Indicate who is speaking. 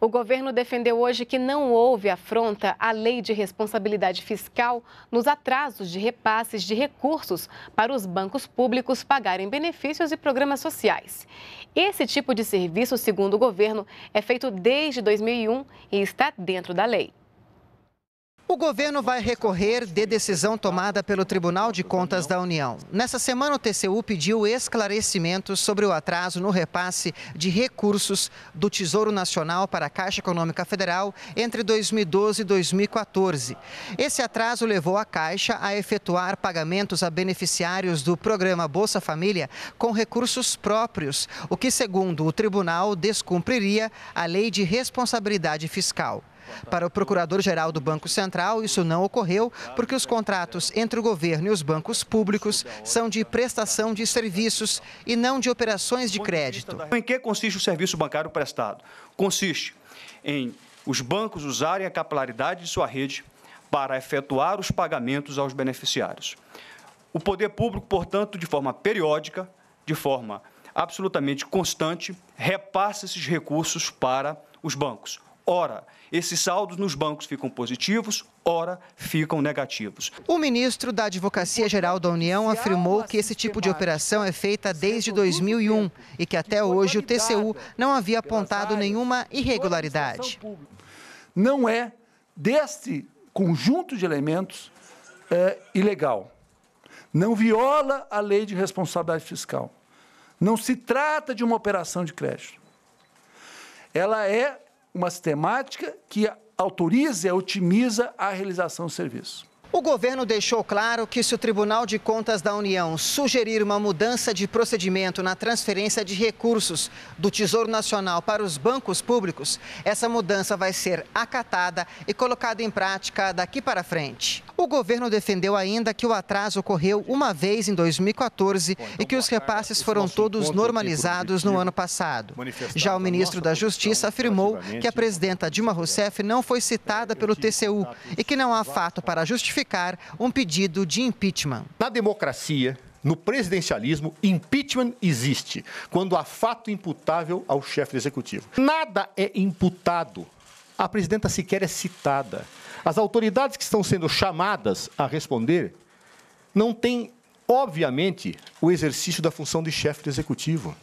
Speaker 1: O governo defendeu hoje que não houve afronta à lei de responsabilidade fiscal nos atrasos de repasses de recursos para os bancos públicos pagarem benefícios e programas sociais. Esse tipo de serviço, segundo o governo, é feito desde 2001 e está dentro da lei. O governo vai recorrer de decisão tomada pelo Tribunal de Contas da União. Nessa semana, o TCU pediu esclarecimentos sobre o atraso no repasse de recursos do Tesouro Nacional para a Caixa Econômica Federal entre 2012 e 2014. Esse atraso levou a Caixa a efetuar pagamentos a beneficiários do programa Bolsa Família com recursos próprios, o que, segundo o tribunal, descumpriria a lei de responsabilidade fiscal. Para o procurador-geral do Banco Central, isso não ocorreu porque os contratos entre o governo e os bancos públicos são de prestação de serviços e não de operações de crédito.
Speaker 2: Em que consiste o serviço bancário prestado? Consiste em os bancos usarem a capilaridade de sua rede para efetuar os pagamentos aos beneficiários. O poder público, portanto, de forma periódica, de forma absolutamente constante, repassa esses recursos para os bancos. Ora, esses saldos nos bancos ficam positivos, ora ficam negativos.
Speaker 1: O ministro da Advocacia Geral da União afirmou que esse tipo de operação é feita desde 2001 e que até hoje o TCU não havia apontado nenhuma
Speaker 3: irregularidade. Não é deste conjunto de elementos é, ilegal. Não viola a lei de responsabilidade fiscal. Não se trata de uma operação de crédito. Ela é uma sistemática que autoriza e otimiza a realização do serviço.
Speaker 1: O governo deixou claro que, se o Tribunal de Contas da União sugerir uma mudança de procedimento na transferência de recursos do Tesouro Nacional para os bancos públicos, essa mudança vai ser acatada e colocada em prática daqui para frente. O governo defendeu ainda que o atraso ocorreu uma vez em 2014 então e que os repasses foram todos normalizados no ano passado. Já o ministro da Justiça afirmou que a presidenta Dilma Rousseff não foi citada é, pelo TCU e que não há fato para justificar justificar um pedido de impeachment.
Speaker 2: Na democracia, no presidencialismo, impeachment existe quando há fato imputável ao chefe do executivo. Nada é imputado. A presidenta sequer é citada. As autoridades que estão sendo chamadas a responder não têm, obviamente, o exercício da função de chefe do executivo.